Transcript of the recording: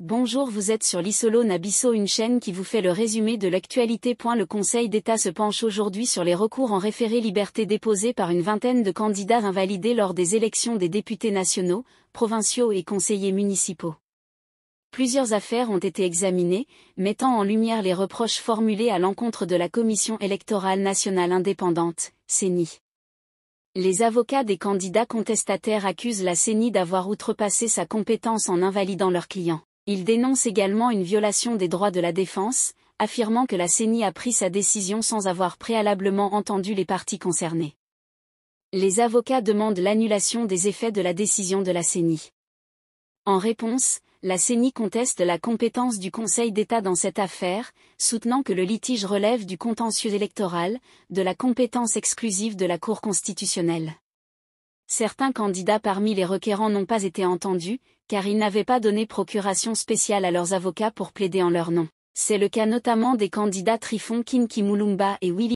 Bonjour vous êtes sur l'Isolo Nabisso une chaîne qui vous fait le résumé de l'actualité. Le Conseil d'État se penche aujourd'hui sur les recours en référé liberté déposés par une vingtaine de candidats invalidés lors des élections des députés nationaux, provinciaux et conseillers municipaux. Plusieurs affaires ont été examinées, mettant en lumière les reproches formulés à l'encontre de la Commission électorale nationale indépendante, CENI. Les avocats des candidats contestataires accusent la CENI d'avoir outrepassé sa compétence en invalidant leurs clients. Il dénonce également une violation des droits de la défense, affirmant que la CENI a pris sa décision sans avoir préalablement entendu les parties concernées. Les avocats demandent l'annulation des effets de la décision de la CENI. En réponse, la CENI conteste la compétence du Conseil d'État dans cette affaire, soutenant que le litige relève du contentieux électoral, de la compétence exclusive de la Cour constitutionnelle. Certains candidats parmi les requérants n'ont pas été entendus, car ils n'avaient pas donné procuration spéciale à leurs avocats pour plaider en leur nom. C'est le cas notamment des candidats Trifon Kimulumba et Willy